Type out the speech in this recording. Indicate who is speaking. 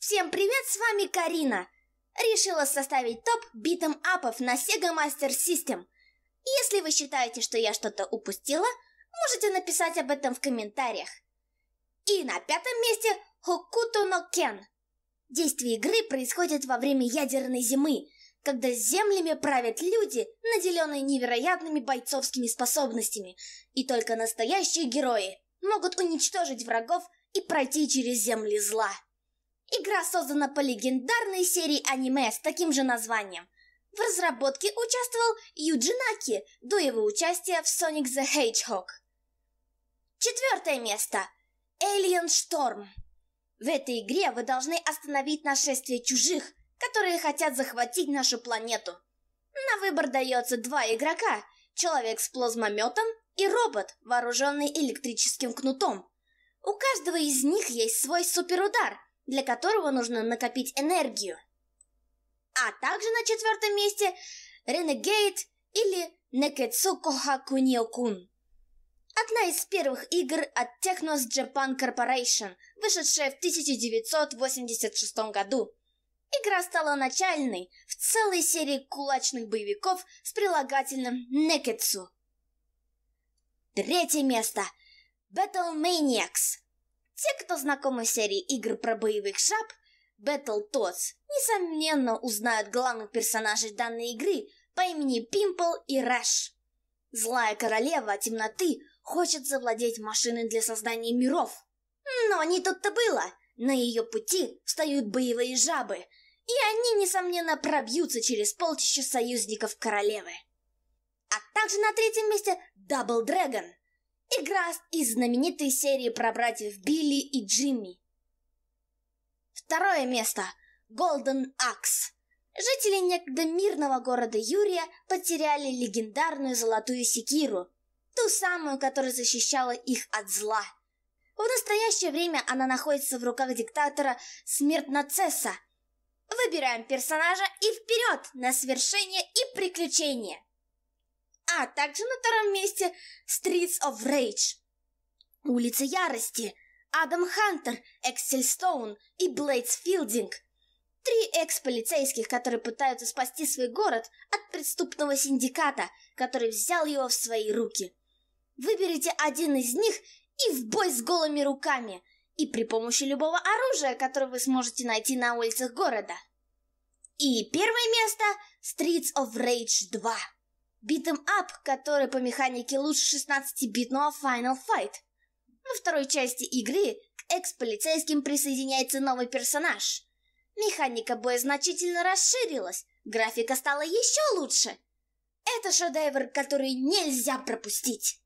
Speaker 1: Всем привет, с вами Карина! Решила составить топ битом апов на Sega Master System. Если вы считаете, что я что-то упустила, можете написать об этом в комментариях. И на пятом месте Хокуто но Кен. Действие игры происходит во время ядерной зимы, когда землями правят люди, наделенные невероятными бойцовскими способностями, и только настоящие герои могут уничтожить врагов и пройти через земли зла. Игра создана по легендарной серии аниме с таким же названием. В разработке участвовал Юджинаки, Наки до его участия в Sonic the Hedgehog. Четвертое место. Alien Storm. В этой игре вы должны остановить нашествие чужих, которые хотят захватить нашу планету. На выбор дается два игрока – человек с плазмометом и робот, вооруженный электрическим кнутом. У каждого из них есть свой суперудар – для которого нужно накопить энергию. А также на четвертом месте Renegade или Neketsu Neketsuko Kun. Одна из первых игр от Technos Japan Corporation, вышедшая в 1986 году. Игра стала начальной в целой серии кулачных боевиков с прилагательным Neketsu. Третье место. Battle Maniacs те, кто знакомы с серией игр про боевых жаб, Battletoads, несомненно узнают главных персонажей данной игры по имени Пимпл и Рэш. Злая королева темноты хочет завладеть машиной для создания миров. Но не тут-то было. На ее пути встают боевые жабы, и они, несомненно, пробьются через полчища союзников королевы. А также на третьем месте Double Dragon – Игра из знаменитой серии про братьев Билли и Джимми. Второе место. Golden Axe. Жители некогда мирного города Юрия потеряли легендарную золотую секиру, ту самую, которая защищала их от зла. В настоящее время она находится в руках диктатора Смертноцесса. Выбираем персонажа и вперед на свершение и приключения! а также на втором месте Streets of Rage, Улица Ярости, Адам Хантер, Эксель Стоун и Блейдс Филдинг. Три экс-полицейских, которые пытаются спасти свой город от преступного синдиката, который взял его в свои руки. Выберите один из них и в бой с голыми руками, и при помощи любого оружия, которое вы сможете найти на улицах города. И первое место – Streets of Rage 2. Битым Up, который по механике лучше 16-битного Final Fight. Во второй части игры к экс-полицейским присоединяется новый персонаж. Механика боя значительно расширилась, графика стала еще лучше. Это шедевр, который нельзя пропустить.